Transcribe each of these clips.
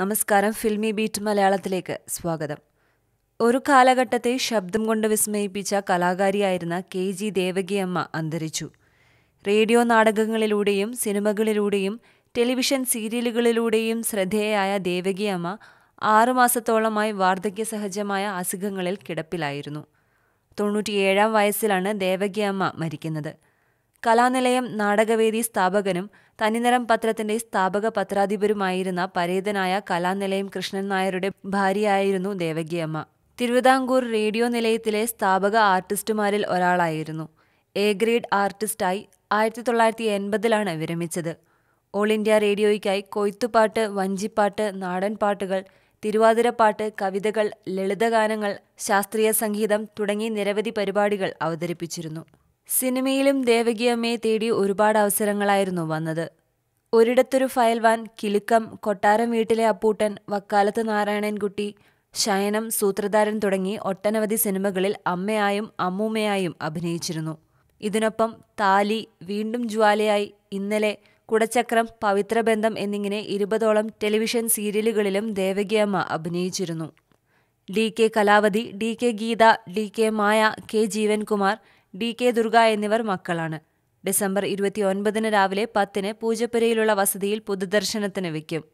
നമസ്കാരം filmy beat മലയാളത്തിലേക്ക് സ്വാഗതം ഒരു കാലഘട്ടത്തെ ശബ്ദം കൊണ്ട് വിസ്മയിപ്പിച്ച കലാകാരിയായിരുന്ന കെ ജി ദേവകിയമ്മ അന്തരിച്ചു റേഡിയോ നാടകങ്ങളിലൂടെയും സിനിമകളിലൂടെയും ടെലിവിഷൻ സീരിയലുകളിലൂടെയും ശ്രദ്ധേയായ ദേവകിയമ്മ ആറുമാസത്തോളമായി വാർദ്ധക്യസഹജമായ അസുഖങ്ങളിൽ കിടപ്പിലായിരുന്നു തൊണ്ണൂറ്റിയേഴാം വയസ്സിലാണ് ദേവകിയമ്മ മരിക്കുന്നത് കലാനിലയം നാടകവേദി സ്ഥാപകനും തനിനിറം പത്രത്തിന്റെ സ്ഥാപക പത്രാധിപരുമായിരുന്ന പരേതനായ കലാനിലയം കൃഷ്ണൻ നായരുടെ ഭാര്യയായിരുന്നു ദേവകിയമ്മ തിരുവിതാംകൂർ റേഡിയോ നിലയത്തിലെ സ്ഥാപക ആർട്ടിസ്റ്റുമാരിൽ ഒരാളായിരുന്നു എ ഗ്രേഡ് ആർട്ടിസ്റ്റായി ആയിരത്തി തൊള്ളായിരത്തി എൺപതിലാണ് വിരമിച്ചത് ഓൾ ഇന്ത്യ റേഡിയോയ്ക്കായി കൊയ്ത്തുപാട്ട് വഞ്ചിപ്പാട്ട് നാടൻ പാട്ടുകൾ തിരുവാതിരപ്പാട്ട് കവിതകൾ ലളിതഗാനങ്ങൾ ശാസ്ത്രീയ സംഗീതം തുടങ്ങി നിരവധി പരിപാടികൾ അവതരിപ്പിച്ചിരുന്നു സിനിമയിലും ദേവകിയമ്മയെ തേടി ഒരുപാട് അവസരങ്ങളായിരുന്നു വന്നത് ഒരിടത്തൊരു ഫയൽവാൻ കിലുക്കം കൊട്ടാരം വീട്ടിലെ അപ്പൂട്ടൻ വക്കാലത്ത് നാരായണൻകുട്ടി ശയനം സൂത്രധാരൻ തുടങ്ങി ഒട്ടനവധി സിനിമകളിൽ അമ്മയായും അമ്മൂമ്മയായും അഭിനയിച്ചിരുന്നു ഇതിനൊപ്പം താലി വീണ്ടും ജ്വാലയായി ഇന്നലെ കുടച്ചക്രം പവിത്രബന്ധം എന്നിങ്ങനെ ഇരുപതോളം ടെലിവിഷൻ സീരിയലുകളിലും ദേവകിയമ്മ അഭിനയിച്ചിരുന്നു D K Kalavathi D K Geetha D K Maya K Jeevankumar D K Durga എന്നിവർ മക്കളാണ് ഡിസംബർ ഇരുപത്തി ഒൻപതിന് രാവിലെ പത്തിന് പൂജപ്പുരയിലുള്ള വസതിയിൽ പൊതുദർശനത്തിന് വയ്ക്കും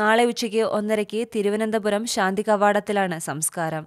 നാളെ ഉച്ചയ്ക്ക് ഒന്നരയ്ക്ക് തിരുവനന്തപുരം ശാന്തി കവാടത്തിലാണ് സംസ്കാരം